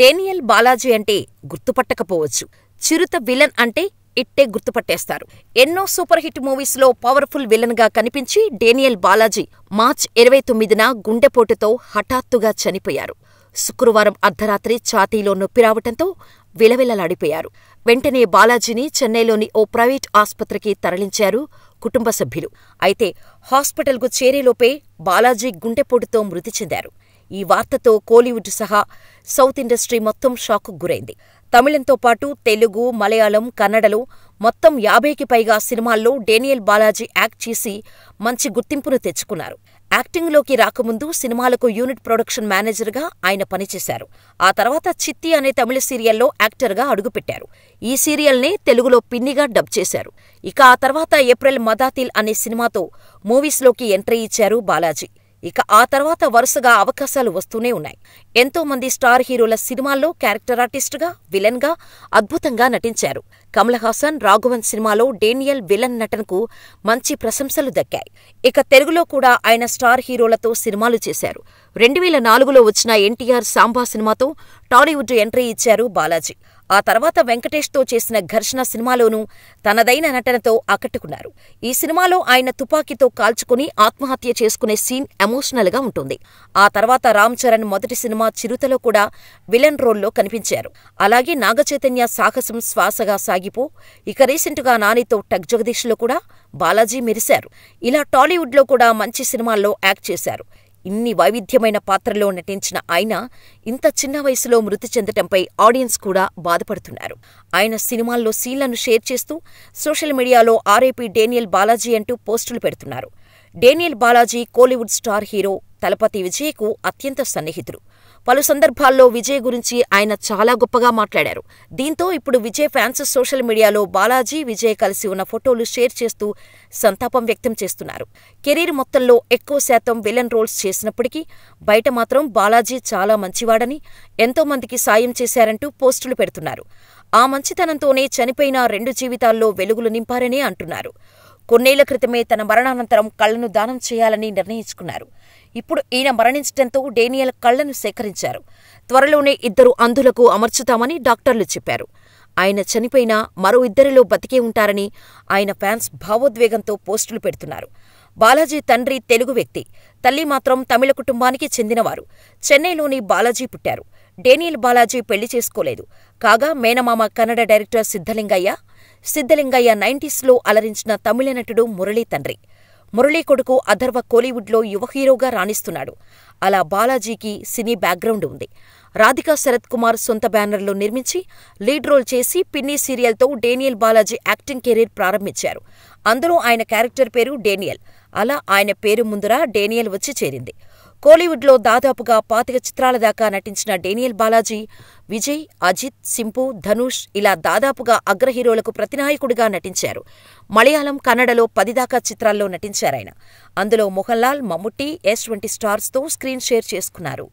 Daniel Balaji అంటే గుర్తుపట్టకపోవచ్చు చిరుత villain అంటే ఇట్టే గుర్తుపట్టేస్తారు ఎన్నో సూపర్ హిట్ మూవీస్లో పవర్ఫుల్ విలన్ గా కనిపించి డేనియల్ బాలాజీ మార్చ్ ఇరవై తొమ్మిదిన గుండెపోటుతో హఠాత్తుగా చనిపోయారు శుక్రవారం అర్ధరాత్రి ఛాతీలో నొప్పి రావటంతో విలవిలలాడిపోయారు వెంటనే బాలాజీని చెన్నైలోని ఓ ప్రైవేట్ ఆస్పత్రికి తరలించారు కుటుంబ సభ్యులు అయితే హాస్పిటల్కు చేరేలోపే బాలాజీ గుండెపోటుతో మృతి చెందారు ఈ వార్తతో కోలీవుడ్ సహా సౌత్ ఇండస్ట్రీ మొత్తం షాక్ గురైంది తమిళంతో పాటు తెలుగు మలయాళం కన్నడలో మొత్తం యాభైకి పైగా సినిమాల్లో డేనియల్ బాలాజీ యాక్ట్ చేసి మంచి గుర్తింపును తెచ్చుకున్నారు యాక్టింగ్లోకి రాకముందు సినిమాలకు యూనిట్ ప్రొడక్షన్ మేనేజర్గా ఆయన పనిచేశారు ఆ తర్వాత చిత్తి అనే తమిళ సీరియల్లో యాక్టర్గా అడుగుపెట్టారు ఈ సీరియల్నే తెలుగులో పిన్నిగా డబ్ చేశారు ఇక ఆ తర్వాత ఏప్రిల్ మదాతిల్ అనే సినిమాతో మూవీస్లోకి ఎంట్రీ ఇచ్చారు బాలాజీ ఇక ఆ తర్వాత వరుసగా అవకాశాలు వస్తూనే ఉన్నాయి ఎంతో మంది స్టార్ హీరోల సినిమాల్లో క్యారెక్టర్ ఆర్టిస్టుగా గా అద్భుతంగా నటించారు కమల్ హాసన్ రాఘవన్ సినిమాలో డేనియల్ విలన్ నటనకు మంచి ప్రశంసలు దక్కాయి ఇక తెలుగులో కూడా ఆయన స్టార్ హీరోలతో సినిమాలు చేశారు రెండు వేల నాలుగులో వచ్చిన ఎన్టీఆర్ సాంబా సినిమాతో టాలీవుడ్ ఎంట్రీ ఇచ్చారు బాలాజీ ఆ తర్వాత వెంకటేష్తో చేసిన ఘర్షణ సినిమాలోనూ తనదైన నటనతో ఆకట్టుకున్నారు ఈ సినిమాలో ఆయన తుపాకీతో కాల్చుకుని ఆత్మహత్య చేసుకునే సీన్ ఎమోషనల్గా ఉంటుంది ఆ తర్వాత రామ్ చరణ్ మొదటి సినిమా చిరుతలో కూడా విలన్ రోల్లో కనిపించారు అలాగే నాగచైతన్య సాహసం శ్వాసగా సాగిపో ఇక రీసెంట్గా నానితో టగ్ జగదీష్లో కూడా బాలాజీ మెరిశారు ఇలా టాలీవుడ్లో కూడా మంచి సినిమాల్లో యాక్ట్ చేశారు ఇన్ని వైవిధ్యమైన పాత్రలో నటించిన ఆయన ఇంత చిన్న వయసులో మృతి చెందటంపై ఆడియన్స్ కూడా బాధపడుతున్నారు ఆయన సినిమాల్లో సీన్లను షేర్ చేస్తూ సోషల్ మీడియాలో ఆర్ఏపీ డేనియల్ బాలాజీ అంటూ పోస్టులు పెడుతున్నారు డేనియల్ బాలాజీ కోలీవుడ్ స్టార్ హీరో తలపతి విజయ్కు అత్యంత సన్నిహితుడు పలు సందర్భాల్లో విజయ్ గురించి ఆయన చాలా గొప్పగా మాట్లాడారు దీంతో ఇప్పుడు విజయ్ ఫ్యాన్స్ సోషల్ మీడియాలో బాలాజీ విజయ్ కలిసి ఉన్న ఫోటోలు షేర్ చేస్తూ సంతాపం వ్యక్తం చేస్తున్నారు కెరీర్ మొత్తంలో ఎక్కువ శాతం విలన్ రోల్స్ చేసినప్పటికీ బయట మాత్రం బాలాజీ చాలా మంచివాడని ఎంతో మందికి సాయం చేశారంటూ పోస్టులు పెడుతున్నారు ఆ మంచితనంతోనే చనిపోయిన రెండు జీవితాల్లో వెలుగులు నింపారనే అంటున్నారు కొన్నేళ్ల క్రితమే తన మరణానంతరం కళ్లను దానం చేయాలని నిర్ణయించుకున్నారు ఇప్పుడు ఈయన మరణించడంతో డేనియల్ కళ్లను సేకరించారు త్వరలోనే ఇద్దరు అంధులకు అమర్చుతామని డాక్టర్లు చెప్పారు ఆయన చనిపోయినా మరో ఇద్దరిలో బతికే ఉంటారని ఆయన ఫ్యాన్స్ భావోద్వేగంతో పోస్టులు పెడుతున్నారు బాలాజీ తండ్రి తెలుగు వ్యక్తి తల్లి మాత్రం తమిళ కుటుంబానికి చెందినవారు చెన్నైలోని బాలాజీ పుట్టారు డేనియల్ బాలాజీ పెళ్లి చేసుకోలేదు కాగా మేనమామ కన్నడ డైరెక్టర్ సిద్ధలింగయ్య సిద్ధలింగయ్య నైంటీస్లో అలరించిన తమిళ నటుడు మురళీ తండ్రి మురళీ కొడుకు అథర్వ కోలీవుడ్లో యువ హీరోగా రాణిస్తున్నాడు అలా బాలాజీకి సినీ బ్యాక్గ్రౌండ్ ఉంది రాధికా శరత్ కుమార్ సొంత బ్యానర్లో నిర్మించి లీడ్ రోల్ చేసి పిన్ని సీరియల్తో డేనియల్ బాలాజీ యాక్టింగ్ కెరీర్ ప్రారంభించారు అందరూ ఆయన క్యారెక్టర్ పేరు డేనియల్ అలా ఆయన పేరు ముందర డేనియల్ వచ్చి చేరింది కోలీవుడ్లో దాదాపుగా పాతిక చిత్రాల దాకా నటించిన డేనియల్ బాలాజీ విజయ్ అజిత్ సింపు ధనుష్ ఇలా దాదాపుగా అగ్రహీరోలకు ప్రతినాయకుడిగా నటించారు మలయాళం కన్నడలో పదిదాకా చిత్రాల్లో నటించారాయన అందులో మోహన్లాల్ మమ్ముట్టి ఎస్ వంటి స్టార్స్తో స్క్రీన్ షేర్ చేసుకున్నారు